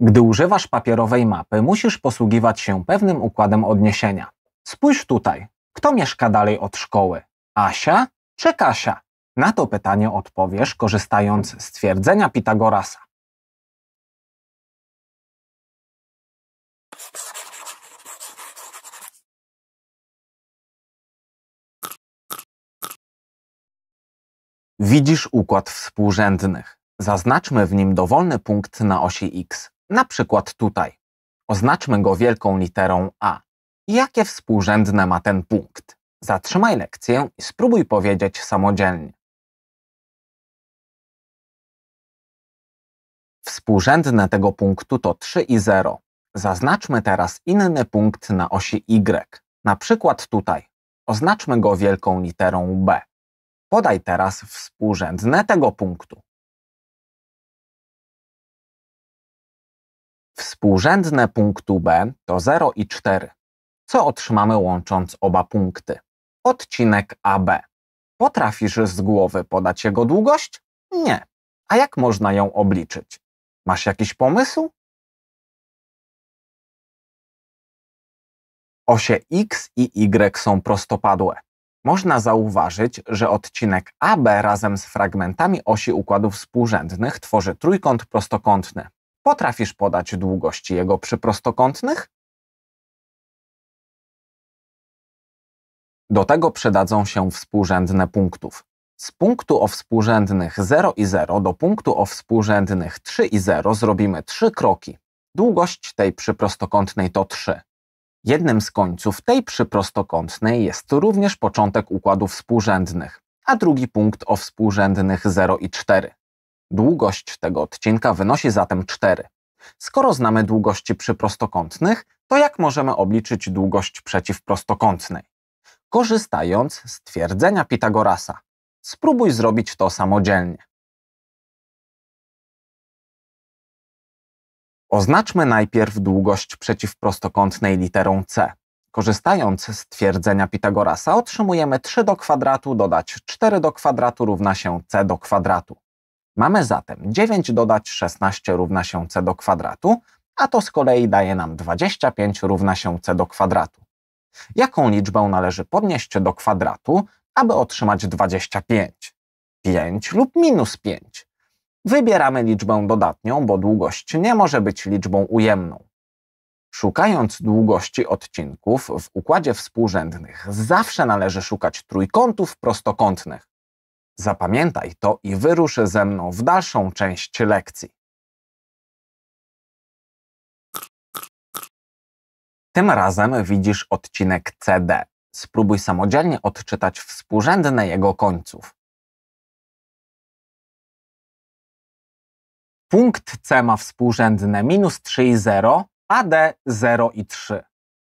Gdy używasz papierowej mapy, musisz posługiwać się pewnym układem odniesienia. Spójrz tutaj. Kto mieszka dalej od szkoły? Asia czy Kasia? Na to pytanie odpowiesz korzystając z twierdzenia Pitagorasa. Widzisz układ współrzędnych. Zaznaczmy w nim dowolny punkt na osi x. Na przykład tutaj. Oznaczmy go wielką literą A. Jakie współrzędne ma ten punkt? Zatrzymaj lekcję i spróbuj powiedzieć samodzielnie. Współrzędne tego punktu to 3 i 0. Zaznaczmy teraz inny punkt na osi Y, na przykład tutaj. Oznaczmy go wielką literą B. Podaj teraz współrzędne tego punktu. Współrzędne punktu B to 0 i 4, co otrzymamy łącząc oba punkty. Odcinek AB. Potrafisz z głowy podać jego długość? Nie. A jak można ją obliczyć? Masz jakiś pomysł? Osie X i Y są prostopadłe. Można zauważyć, że odcinek AB razem z fragmentami osi układów współrzędnych tworzy trójkąt prostokątny. Potrafisz podać długości jego przyprostokątnych? Do tego przydadzą się współrzędne punktów. Z punktu o współrzędnych 0 i 0 do punktu o współrzędnych 3 i 0 zrobimy 3 kroki. Długość tej przyprostokątnej to 3. Jednym z końców tej przyprostokątnej jest również początek układu współrzędnych, a drugi punkt o współrzędnych 0 i 4. Długość tego odcinka wynosi zatem 4. Skoro znamy długości przyprostokątnych, to jak możemy obliczyć długość przeciwprostokątnej? Korzystając z twierdzenia Pitagorasa. Spróbuj zrobić to samodzielnie. Oznaczmy najpierw długość przeciwprostokątnej literą c. Korzystając z twierdzenia Pitagorasa otrzymujemy 3 do kwadratu dodać 4 do kwadratu równa się c do kwadratu. Mamy zatem 9 dodać 16 równa się c do kwadratu, a to z kolei daje nam 25 równa się c do kwadratu. Jaką liczbę należy podnieść do kwadratu, aby otrzymać 25? 5 lub minus 5. Wybieramy liczbę dodatnią, bo długość nie może być liczbą ujemną. Szukając długości odcinków w układzie współrzędnych, zawsze należy szukać trójkątów prostokątnych. Zapamiętaj to i wyrusz ze mną w dalszą część lekcji. Tym razem widzisz odcinek CD. Spróbuj samodzielnie odczytać współrzędne jego końców. Punkt C ma współrzędne minus 3 i 0, a D 0 i 3.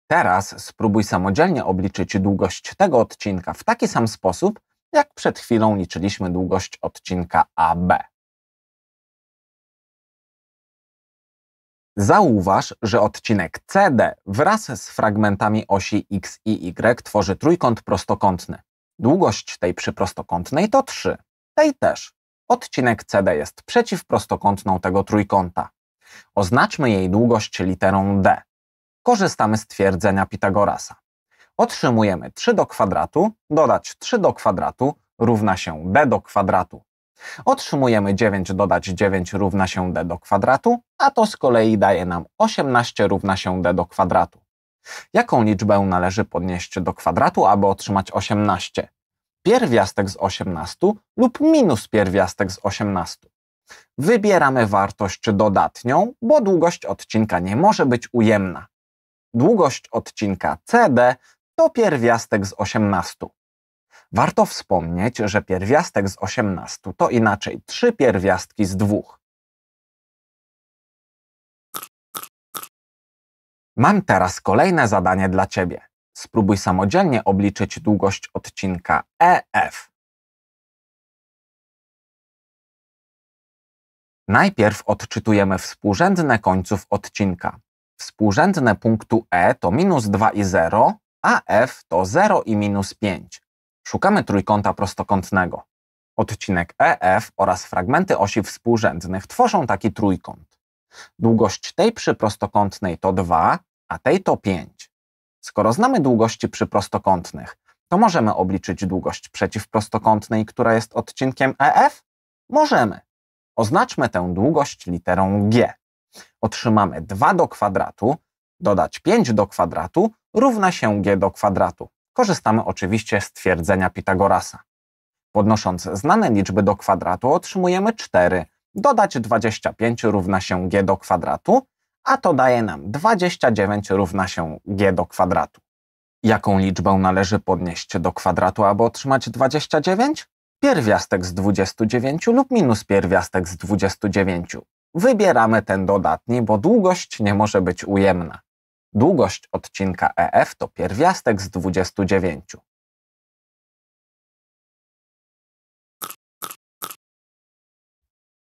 Teraz spróbuj samodzielnie obliczyć długość tego odcinka w taki sam sposób, jak przed chwilą liczyliśmy długość odcinka AB. Zauważ, że odcinek CD wraz z fragmentami osi X i Y tworzy trójkąt prostokątny. Długość tej przyprostokątnej to 3, tej też. Odcinek CD jest przeciwprostokątną tego trójkąta. Oznaczmy jej długość literą D. Korzystamy z twierdzenia Pitagorasa otrzymujemy 3 do kwadratu, dodać 3 do kwadratu równa się b do kwadratu. Otrzymujemy 9 dodać 9 równa się d do kwadratu, a to z kolei daje nam 18 równa się d do kwadratu. Jaką liczbę należy podnieść do kwadratu, aby otrzymać 18? Pierwiastek z 18 lub minus pierwiastek z 18. Wybieramy wartość dodatnią, bo długość odcinka nie może być ujemna. Długość odcinka CD to pierwiastek z 18. Warto wspomnieć, że pierwiastek z 18 to inaczej trzy pierwiastki z dwóch. Mam teraz kolejne zadanie dla Ciebie. Spróbuj samodzielnie obliczyć długość odcinka EF. Najpierw odczytujemy współrzędne końców odcinka. Współrzędne punktu E to minus 2 i 0, a f to 0 i minus 5. Szukamy trójkąta prostokątnego. Odcinek EF oraz fragmenty osi współrzędnych tworzą taki trójkąt. Długość tej przyprostokątnej to 2, a tej to 5. Skoro znamy długości przyprostokątnych, to możemy obliczyć długość przeciwprostokątnej, która jest odcinkiem EF? Możemy. Oznaczmy tę długość literą G. Otrzymamy 2 do kwadratu Dodać 5 do kwadratu równa się g do kwadratu. Korzystamy oczywiście z twierdzenia Pitagorasa. Podnosząc znane liczby do kwadratu otrzymujemy 4. Dodać 25 równa się g do kwadratu, a to daje nam 29 równa się g do kwadratu. Jaką liczbę należy podnieść do kwadratu, aby otrzymać 29? Pierwiastek z 29 lub minus pierwiastek z 29 wybieramy ten dodatni, bo długość nie może być ujemna. Długość odcinka EF to pierwiastek z 29.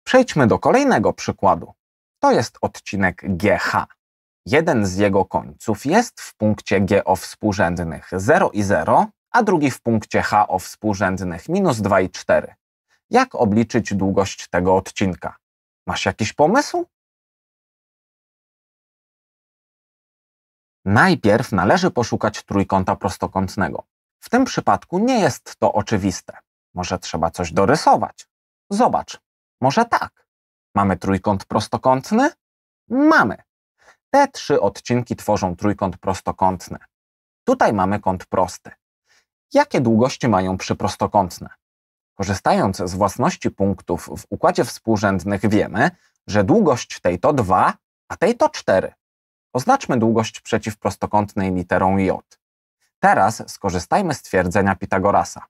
Przejdźmy do kolejnego przykładu. To jest odcinek GH. Jeden z jego końców jest w punkcie G o współrzędnych 0 i 0, a drugi w punkcie H o współrzędnych minus 2 i 4. Jak obliczyć długość tego odcinka? Masz jakiś pomysł? Najpierw należy poszukać trójkąta prostokątnego. W tym przypadku nie jest to oczywiste. Może trzeba coś dorysować. Zobacz, może tak. Mamy trójkąt prostokątny? Mamy. Te trzy odcinki tworzą trójkąt prostokątny. Tutaj mamy kąt prosty. Jakie długości mają przyprostokątne? Korzystając z własności punktów w układzie współrzędnych wiemy, że długość tej to 2, a tej to 4. Oznaczmy długość przeciwprostokątnej literą j. Teraz skorzystajmy z twierdzenia Pitagorasa.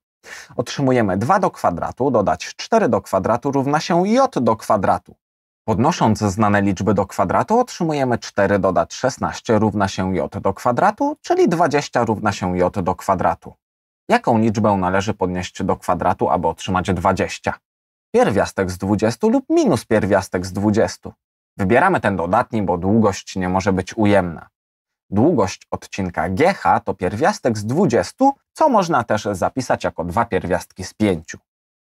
Otrzymujemy 2 do kwadratu dodać 4 do kwadratu równa się j do kwadratu. Podnosząc znane liczby do kwadratu otrzymujemy 4 dodać 16 równa się j do kwadratu, czyli 20 równa się j do kwadratu. Jaką liczbę należy podnieść do kwadratu, aby otrzymać 20? Pierwiastek z 20 lub minus pierwiastek z 20. Wybieramy ten dodatni, bo długość nie może być ujemna. Długość odcinka GH to pierwiastek z 20, co można też zapisać jako dwa pierwiastki z 5.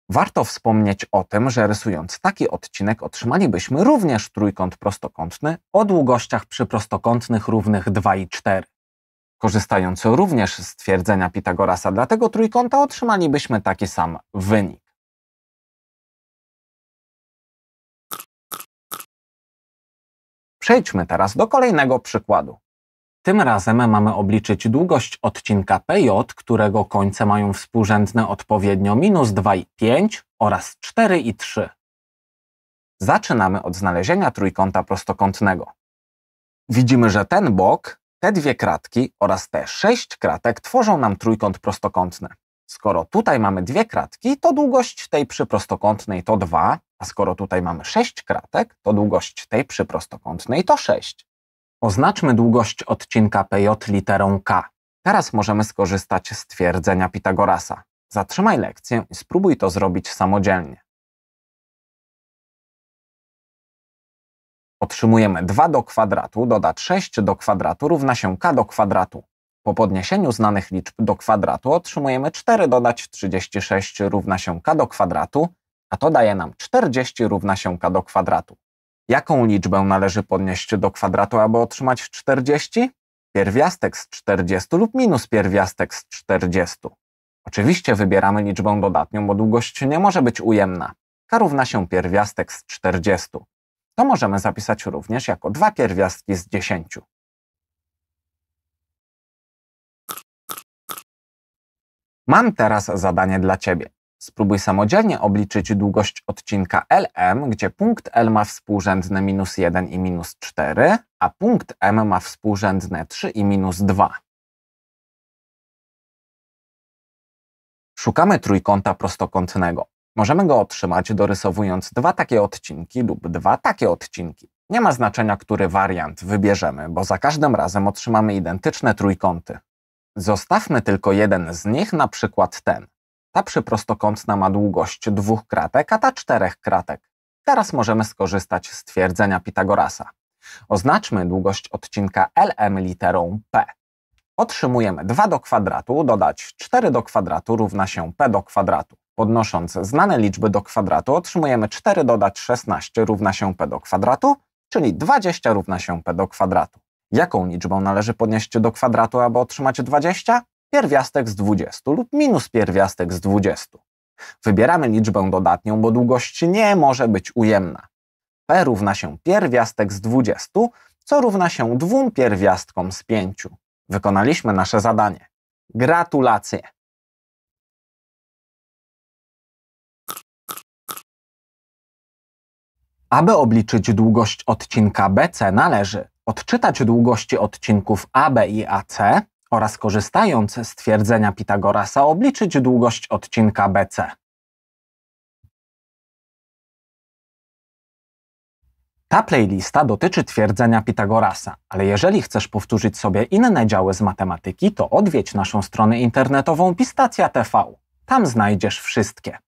Warto wspomnieć o tym, że rysując taki odcinek otrzymalibyśmy również trójkąt prostokątny o długościach przy prostokątnych równych 2 i 4 korzystając również z twierdzenia Pitagorasa dla tego trójkąta, otrzymalibyśmy taki sam wynik. Przejdźmy teraz do kolejnego przykładu. Tym razem mamy obliczyć długość odcinka PJ, którego końce mają współrzędne odpowiednio minus 2,5 oraz 4 i 3. Zaczynamy od znalezienia trójkąta prostokątnego. Widzimy, że ten bok te dwie kratki oraz te sześć kratek tworzą nam trójkąt prostokątny. Skoro tutaj mamy dwie kratki, to długość tej przyprostokątnej to 2, a skoro tutaj mamy 6 kratek, to długość tej przyprostokątnej to 6. Oznaczmy długość odcinka PJ literą K. Teraz możemy skorzystać z twierdzenia Pitagorasa. Zatrzymaj lekcję i spróbuj to zrobić samodzielnie. Otrzymujemy 2 do kwadratu dodać 6 do kwadratu równa się k do kwadratu. Po podniesieniu znanych liczb do kwadratu otrzymujemy 4 dodać 36 równa się k do kwadratu, a to daje nam 40 równa się k do kwadratu. Jaką liczbę należy podnieść do kwadratu, aby otrzymać 40? Pierwiastek z 40 lub minus pierwiastek z 40. Oczywiście wybieramy liczbę dodatnią, bo długość nie może być ujemna. K równa się pierwiastek z 40 to możemy zapisać również jako dwa pierwiastki z dziesięciu. Mam teraz zadanie dla Ciebie. Spróbuj samodzielnie obliczyć długość odcinka LM, gdzie punkt L ma współrzędne minus 1 i minus 4, a punkt M ma współrzędne 3 i minus 2. Szukamy trójkąta prostokątnego. Możemy go otrzymać dorysowując dwa takie odcinki lub dwa takie odcinki. Nie ma znaczenia, który wariant wybierzemy, bo za każdym razem otrzymamy identyczne trójkąty. Zostawmy tylko jeden z nich, na przykład ten. Ta przyprostokątna ma długość dwóch kratek, a ta czterech kratek. Teraz możemy skorzystać z twierdzenia Pitagorasa. Oznaczmy długość odcinka LM literą P. Otrzymujemy 2 do kwadratu dodać 4 do kwadratu równa się P do kwadratu. Podnosząc znane liczby do kwadratu otrzymujemy 4 dodać 16 równa się p do kwadratu, czyli 20 równa się p do kwadratu. Jaką liczbą należy podnieść do kwadratu, aby otrzymać 20? Pierwiastek z 20 lub minus pierwiastek z 20. Wybieramy liczbę dodatnią, bo długość nie może być ujemna. p równa się pierwiastek z 20, co równa się dwóm pierwiastkom z 5. Wykonaliśmy nasze zadanie. Gratulacje! Aby obliczyć długość odcinka BC należy odczytać długości odcinków AB i AC oraz korzystając z twierdzenia Pitagorasa obliczyć długość odcinka BC. Ta playlista dotyczy twierdzenia Pitagorasa, ale jeżeli chcesz powtórzyć sobie inne działy z matematyki, to odwiedź naszą stronę internetową Pistacja TV. Tam znajdziesz wszystkie.